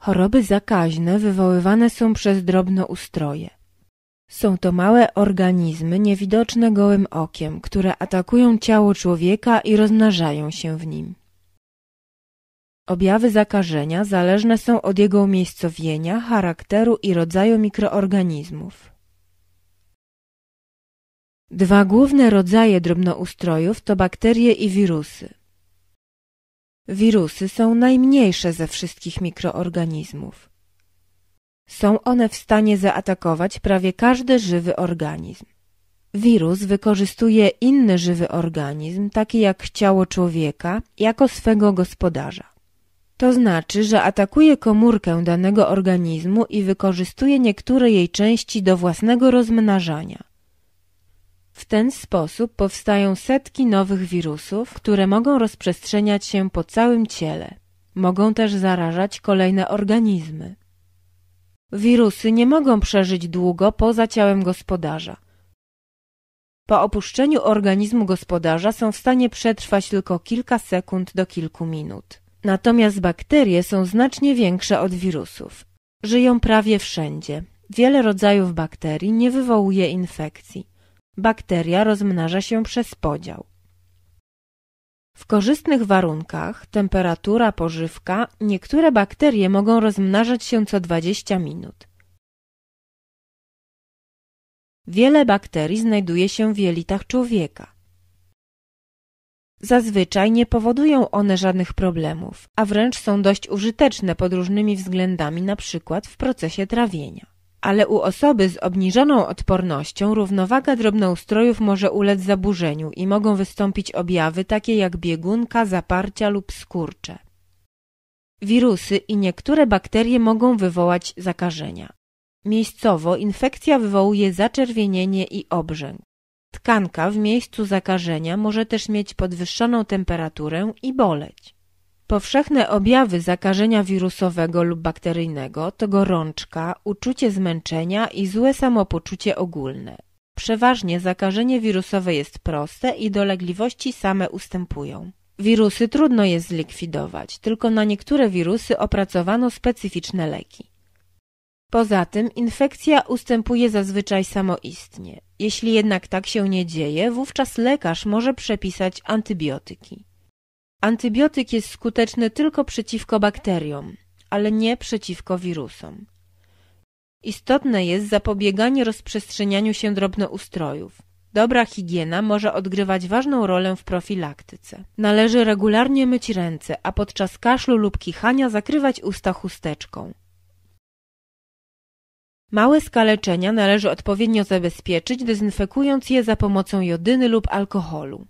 Choroby zakaźne wywoływane są przez drobnoustroje. Są to małe organizmy niewidoczne gołym okiem, które atakują ciało człowieka i rozmnażają się w nim. Objawy zakażenia zależne są od jego umiejscowienia, charakteru i rodzaju mikroorganizmów. Dwa główne rodzaje drobnoustrojów to bakterie i wirusy. Wirusy są najmniejsze ze wszystkich mikroorganizmów. Są one w stanie zaatakować prawie każdy żywy organizm. Wirus wykorzystuje inny żywy organizm, taki jak ciało człowieka, jako swego gospodarza. To znaczy, że atakuje komórkę danego organizmu i wykorzystuje niektóre jej części do własnego rozmnażania ten sposób powstają setki nowych wirusów, które mogą rozprzestrzeniać się po całym ciele. Mogą też zarażać kolejne organizmy. Wirusy nie mogą przeżyć długo poza ciałem gospodarza. Po opuszczeniu organizmu gospodarza są w stanie przetrwać tylko kilka sekund do kilku minut. Natomiast bakterie są znacznie większe od wirusów. Żyją prawie wszędzie. Wiele rodzajów bakterii nie wywołuje infekcji bakteria rozmnaża się przez podział. W korzystnych warunkach temperatura pożywka niektóre bakterie mogą rozmnażać się co 20 minut. Wiele bakterii znajduje się w jelitach człowieka. Zazwyczaj nie powodują one żadnych problemów, a wręcz są dość użyteczne pod różnymi względami, np. w procesie trawienia ale u osoby z obniżoną odpornością równowaga drobnoustrojów może ulec zaburzeniu i mogą wystąpić objawy takie jak biegunka, zaparcia lub skurcze. Wirusy i niektóre bakterie mogą wywołać zakażenia. Miejscowo infekcja wywołuje zaczerwienienie i obrzęk. Tkanka w miejscu zakażenia może też mieć podwyższoną temperaturę i boleć. Powszechne objawy zakażenia wirusowego lub bakteryjnego to gorączka, uczucie zmęczenia i złe samopoczucie ogólne. Przeważnie zakażenie wirusowe jest proste i dolegliwości same ustępują. Wirusy trudno jest zlikwidować, tylko na niektóre wirusy opracowano specyficzne leki. Poza tym infekcja ustępuje zazwyczaj samoistnie. Jeśli jednak tak się nie dzieje, wówczas lekarz może przepisać antybiotyki. Antybiotyk jest skuteczny tylko przeciwko bakteriom, ale nie przeciwko wirusom. Istotne jest zapobieganie rozprzestrzenianiu się drobnoustrojów. Dobra higiena może odgrywać ważną rolę w profilaktyce. Należy regularnie myć ręce, a podczas kaszlu lub kichania zakrywać usta chusteczką. Małe skaleczenia należy odpowiednio zabezpieczyć, dezynfekując je za pomocą jodyny lub alkoholu.